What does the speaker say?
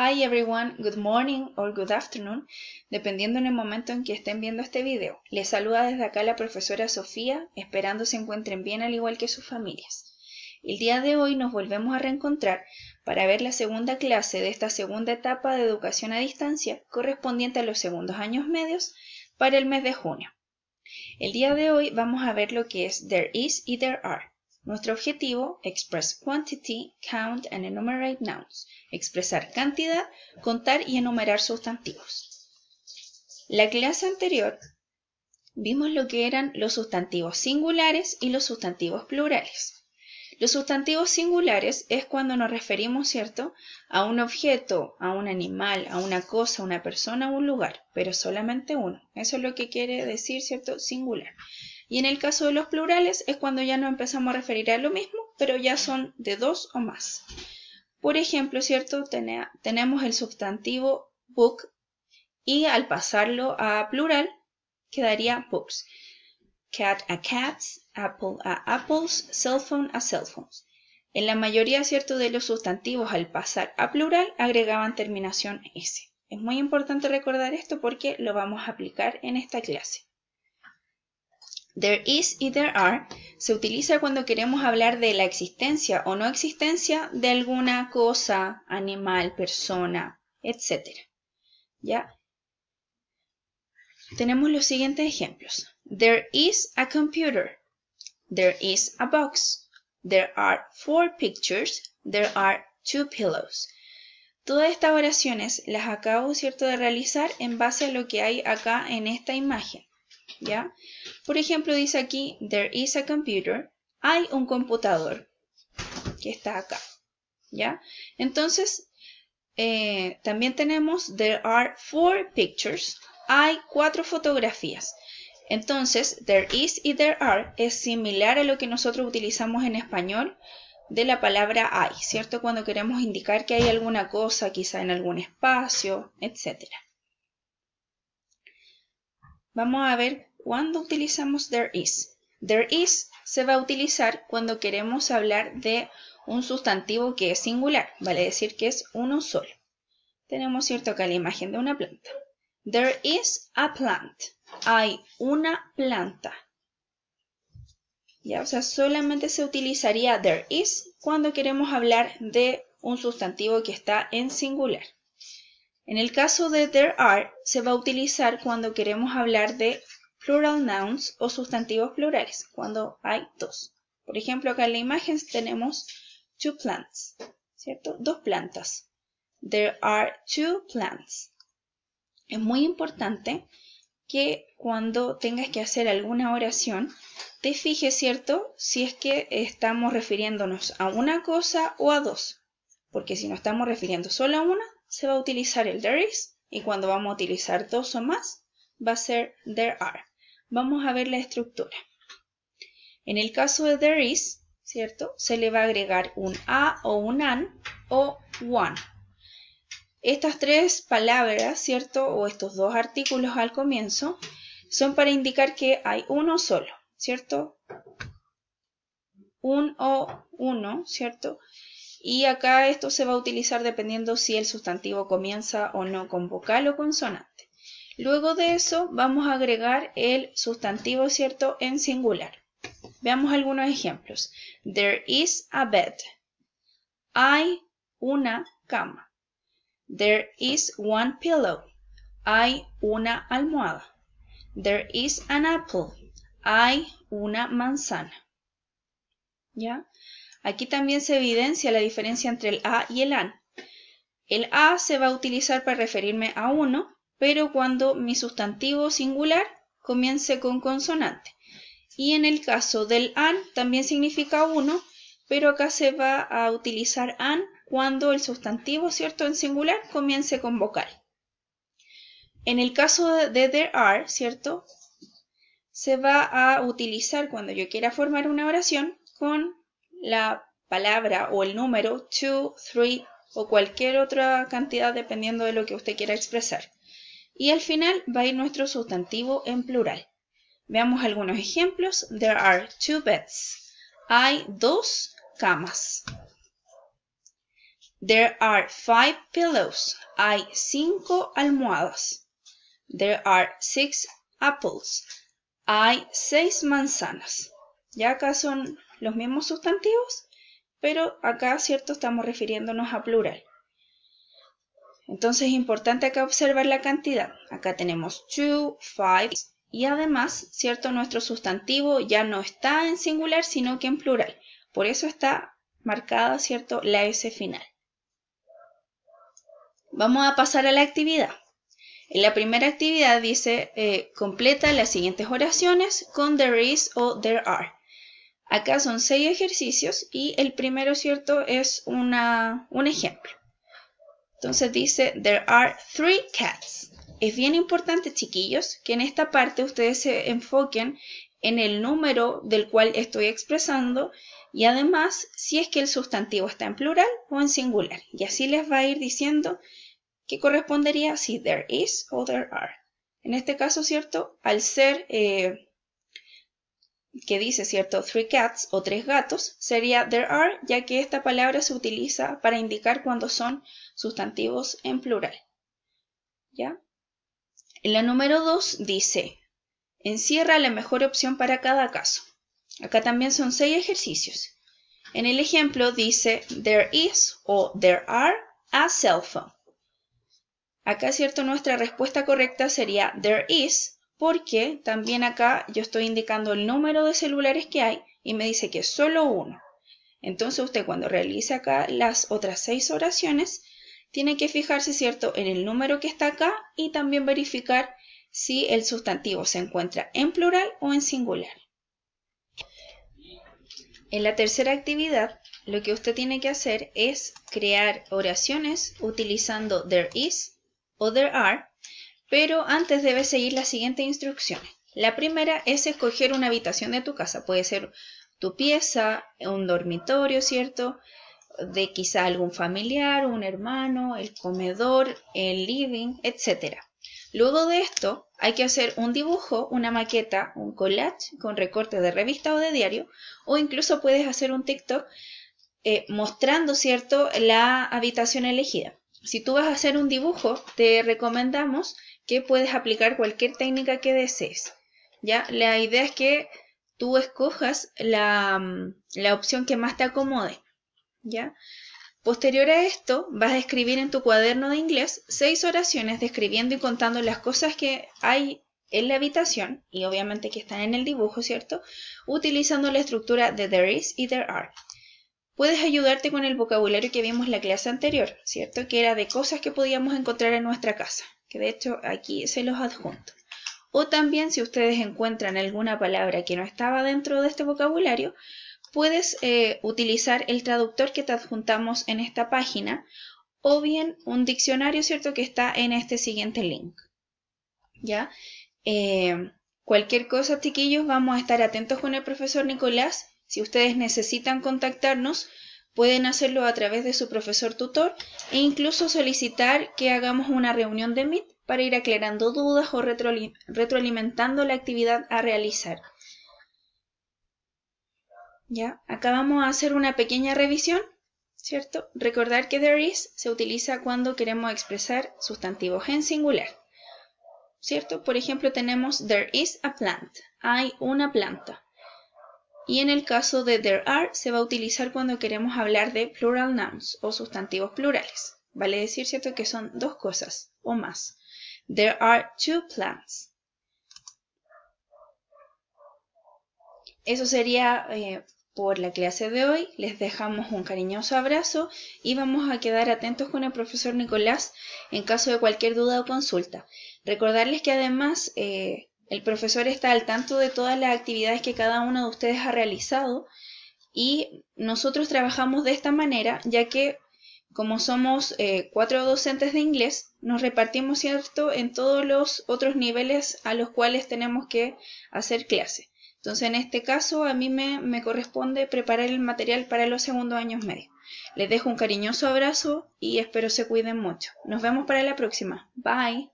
Hi everyone, good morning or good afternoon, dependiendo en el momento en que estén viendo este video. Les saluda desde acá la profesora Sofía, esperando se encuentren bien al igual que sus familias. El día de hoy nos volvemos a reencontrar para ver la segunda clase de esta segunda etapa de educación a distancia correspondiente a los segundos años medios para el mes de junio. El día de hoy vamos a ver lo que es there is y there are. Nuestro objetivo, express quantity, count and enumerate nouns, expresar cantidad, contar y enumerar sustantivos. La clase anterior vimos lo que eran los sustantivos singulares y los sustantivos plurales. Los sustantivos singulares es cuando nos referimos, ¿cierto?, a un objeto, a un animal, a una cosa, a una persona, a un lugar, pero solamente uno. Eso es lo que quiere decir, ¿cierto?, singular. Y en el caso de los plurales es cuando ya nos empezamos a referir a lo mismo, pero ya son de dos o más. Por ejemplo, ¿cierto? tenemos el sustantivo book y al pasarlo a plural quedaría books. Cat a cats, apple a apples, cell phone a cell phones. En la mayoría, ¿cierto?, de los sustantivos al pasar a plural agregaban terminación S. Es muy importante recordar esto porque lo vamos a aplicar en esta clase. There is y there are se utiliza cuando queremos hablar de la existencia o no existencia de alguna cosa, animal, persona, etc. ¿Ya? Tenemos los siguientes ejemplos. There is a computer. There is a box. There are four pictures. There are two pillows. Todas estas oraciones las acabo, ¿cierto?, de realizar en base a lo que hay acá en esta imagen. ¿ya? Por ejemplo, dice aquí, there is a computer, hay un computador que está acá, ¿ya? Entonces, eh, también tenemos, there are four pictures, hay cuatro fotografías. Entonces, there is y there are es similar a lo que nosotros utilizamos en español de la palabra hay, ¿cierto? Cuando queremos indicar que hay alguna cosa, quizá en algún espacio, etc. Vamos a ver ¿Cuándo utilizamos there is. There is se va a utilizar cuando queremos hablar de un sustantivo que es singular, vale decir que es uno solo. Tenemos cierto acá la imagen de una planta. There is a plant. Hay una planta. Ya, o sea, solamente se utilizaría there is cuando queremos hablar de un sustantivo que está en singular. En el caso de there are, se va a utilizar cuando queremos hablar de plural nouns o sustantivos plurales, cuando hay dos. Por ejemplo, acá en la imagen tenemos two plants, ¿cierto? Dos plantas. There are two plants. Es muy importante que cuando tengas que hacer alguna oración, te fijes, ¿cierto? Si es que estamos refiriéndonos a una cosa o a dos. Porque si no estamos refiriendo solo a una, se va a utilizar el there is. Y cuando vamos a utilizar dos o más, va a ser there are. Vamos a ver la estructura. En el caso de there is, ¿cierto? Se le va a agregar un a o un an o one. Estas tres palabras, ¿cierto? O estos dos artículos al comienzo son para indicar que hay uno solo, ¿cierto? Un o uno, ¿cierto? Y acá esto se va a utilizar dependiendo si el sustantivo comienza o no con vocal o consonante. Luego de eso vamos a agregar el sustantivo, ¿cierto?, en singular. Veamos algunos ejemplos. There is a bed. Hay una cama. There is one pillow. Hay una almohada. There is an apple. Hay una manzana. ¿Ya? Aquí también se evidencia la diferencia entre el a y el an. El a se va a utilizar para referirme a uno pero cuando mi sustantivo singular comience con consonante. Y en el caso del an también significa uno, pero acá se va a utilizar an cuando el sustantivo, ¿cierto?, en singular comience con vocal. En el caso de there are, ¿cierto?, se va a utilizar cuando yo quiera formar una oración con la palabra o el número two, three o cualquier otra cantidad dependiendo de lo que usted quiera expresar. Y al final va a ir nuestro sustantivo en plural. Veamos algunos ejemplos. There are two beds. Hay dos camas. There are five pillows. Hay cinco almohadas. There are six apples. Hay seis manzanas. Ya acá son los mismos sustantivos, pero acá, cierto, estamos refiriéndonos a plural. Entonces es importante acá observar la cantidad. Acá tenemos two, five y además, ¿cierto? Nuestro sustantivo ya no está en singular, sino que en plural. Por eso está marcada, ¿cierto? La S final. Vamos a pasar a la actividad. En la primera actividad dice, eh, completa las siguientes oraciones con there is o there are. Acá son seis ejercicios y el primero, ¿cierto? Es una, un ejemplo. Entonces dice, there are three cats. Es bien importante, chiquillos, que en esta parte ustedes se enfoquen en el número del cual estoy expresando y además si es que el sustantivo está en plural o en singular. Y así les va a ir diciendo que correspondería si there is o there are. En este caso, ¿cierto? Al ser eh, que dice, ¿cierto? Three cats o tres gatos sería there are, ya que esta palabra se utiliza para indicar cuando son sustantivos en plural. ¿Ya? En la número 2 dice, encierra la mejor opción para cada caso. Acá también son seis ejercicios. En el ejemplo dice, there is o there are a cell phone. Acá, ¿cierto? Nuestra respuesta correcta sería, there is porque también acá yo estoy indicando el número de celulares que hay y me dice que es solo uno. Entonces usted cuando realice acá las otras seis oraciones, tiene que fijarse, ¿cierto?, en el número que está acá y también verificar si el sustantivo se encuentra en plural o en singular. En la tercera actividad, lo que usted tiene que hacer es crear oraciones utilizando there is o there are pero antes debes seguir las siguientes instrucciones. La primera es escoger una habitación de tu casa. Puede ser tu pieza, un dormitorio, ¿cierto? De quizá algún familiar, un hermano, el comedor, el living, etc. Luego de esto, hay que hacer un dibujo, una maqueta, un collage con recortes de revista o de diario, o incluso puedes hacer un TikTok eh, mostrando, ¿cierto?, la habitación elegida. Si tú vas a hacer un dibujo, te recomendamos que puedes aplicar cualquier técnica que desees. ¿ya? La idea es que tú escojas la, mm, la opción que más te acomode. ¿ya? Posterior a esto, vas a escribir en tu cuaderno de inglés seis oraciones describiendo y contando las cosas que hay en la habitación, y obviamente que están en el dibujo, ¿cierto? Utilizando la estructura de there is y there are. Puedes ayudarte con el vocabulario que vimos en la clase anterior, ¿cierto? Que era de cosas que podíamos encontrar en nuestra casa, que de hecho aquí se los adjunto. O también si ustedes encuentran alguna palabra que no estaba dentro de este vocabulario, puedes eh, utilizar el traductor que te adjuntamos en esta página o bien un diccionario, ¿cierto? Que está en este siguiente link. ¿Ya? Eh, cualquier cosa, chiquillos, vamos a estar atentos con el profesor Nicolás si ustedes necesitan contactarnos, pueden hacerlo a través de su profesor tutor e incluso solicitar que hagamos una reunión de Meet para ir aclarando dudas o retroalimentando la actividad a realizar. ¿Ya? Acá vamos a hacer una pequeña revisión, ¿cierto? Recordar que there is se utiliza cuando queremos expresar sustantivos en singular, ¿cierto? Por ejemplo, tenemos there is a plant, hay una planta y en el caso de there are se va a utilizar cuando queremos hablar de plural nouns o sustantivos plurales. Vale decir, ¿cierto?, que son dos cosas o más. There are two plants. Eso sería eh, por la clase de hoy. Les dejamos un cariñoso abrazo y vamos a quedar atentos con el profesor Nicolás en caso de cualquier duda o consulta. Recordarles que además... Eh, el profesor está al tanto de todas las actividades que cada uno de ustedes ha realizado y nosotros trabajamos de esta manera ya que como somos eh, cuatro docentes de inglés, nos repartimos, ¿cierto?, en todos los otros niveles a los cuales tenemos que hacer clase. Entonces, en este caso, a mí me, me corresponde preparar el material para los segundos años medios. Les dejo un cariñoso abrazo y espero se cuiden mucho. Nos vemos para la próxima. Bye.